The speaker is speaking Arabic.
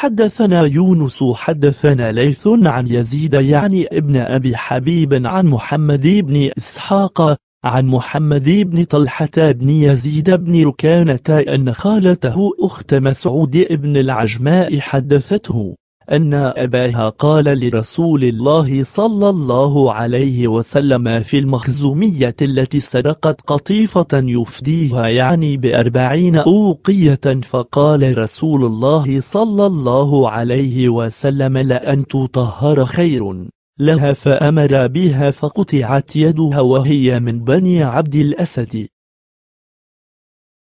حدثنا يونس حدثنا ليث عن يزيد يعني ابن أبي حبيب عن محمد بن إسحاق عن محمد بن طلحة بن يزيد بن ركانة أن خالته أخت مسعود بن العجماء حدثته أن أباها قال لرسول الله صلى الله عليه وسلم في المخزومية التي سرقت قطيفة يفديها يعني بأربعين أوقية فقال رسول الله صلى الله عليه وسلم لأن تطهر خير لها فأمر بها فقطعت يدها وهي من بني عبد الأسد